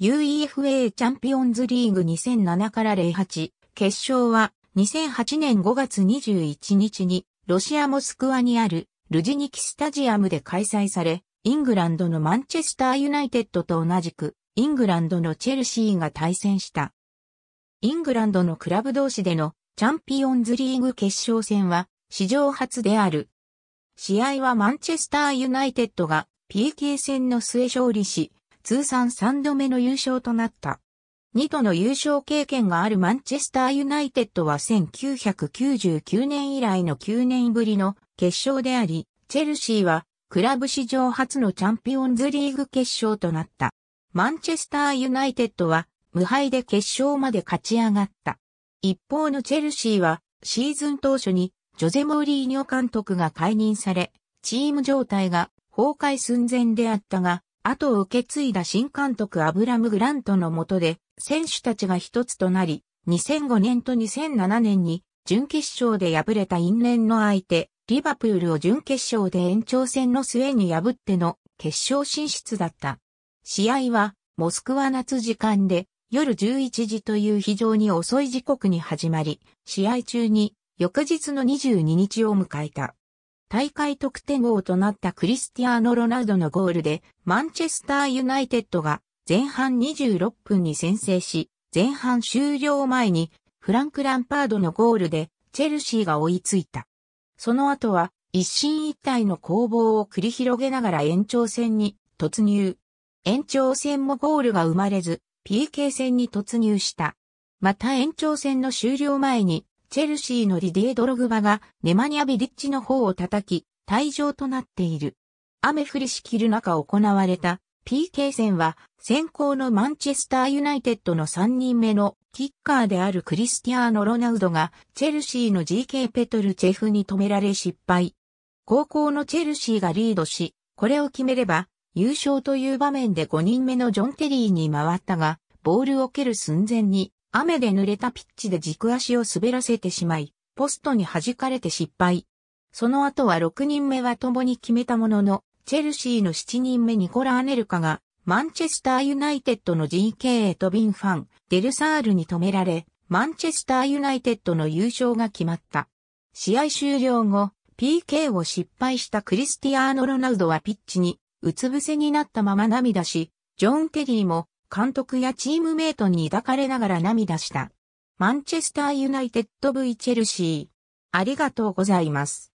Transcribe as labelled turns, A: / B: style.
A: UEFA チャンピオンズリーグ2007から08、決勝は2008年5月21日にロシアモスクワにあるルジニキスタジアムで開催され、イングランドのマンチェスターユナイテッドと同じく、イングランドのチェルシーが対戦した。イングランドのクラブ同士でのチャンピオンズリーグ決勝戦は史上初である。試合はマンチェスターユナイテッドが PK 戦の末勝利し、通算3度目の優勝となった。2度の優勝経験があるマンチェスターユナイテッドは1999年以来の9年ぶりの決勝であり、チェルシーはクラブ史上初のチャンピオンズリーグ決勝となった。マンチェスターユナイテッドは無敗で決勝まで勝ち上がった。一方のチェルシーはシーズン当初にジョゼ・モーリーニョ監督が解任され、チーム状態が崩壊寸前であったが、後を受け継いだ新監督アブラム・グラントの下で、選手たちが一つとなり、2005年と2007年に準決勝で敗れた因縁の相手、リバプールを準決勝で延長戦の末に破っての決勝進出だった。試合は、モスクワ夏時間で夜11時という非常に遅い時刻に始まり、試合中に翌日の22日を迎えた。大会得点王となったクリスティアーノ・ロナウドのゴールで、マンチェスター・ユナイテッドが前半26分に先制し、前半終了前にフランク・ランパードのゴールでチェルシーが追いついた。その後は一進一退の攻防を繰り広げながら延長戦に突入。延長戦もゴールが生まれず、PK 戦に突入した。また延長戦の終了前にチェルシーのリディエ・ドログバがネマニア・ビリッチの方を叩き、退場となっている。雨降りしきる中行われた PK 戦は先行のマンチェスターユナイテッドの3人目のキッカーであるクリスティアーノ・ロナウドがチェルシーの GK ペトルチェフに止められ失敗。高校のチェルシーがリードし、これを決めれば優勝という場面で5人目のジョン・テリーに回ったが、ボールを蹴る寸前に雨で濡れたピッチで軸足を滑らせてしまい、ポストに弾かれて失敗。その後は6人目は共に決めたものの、チェルシーの7人目ニコラ・アネルカが、マンチェスターユナイテッドの GK とビンファン、デルサールに止められ、マンチェスターユナイテッドの優勝が決まった。試合終了後、PK を失敗したクリスティアーノ・ロナウドはピッチに、うつ伏せになったまま涙し、ジョン・テリーも監督やチームメイトに抱かれながら涙した。マンチェスターユナイテッド V チェルシー。ありがとうございます。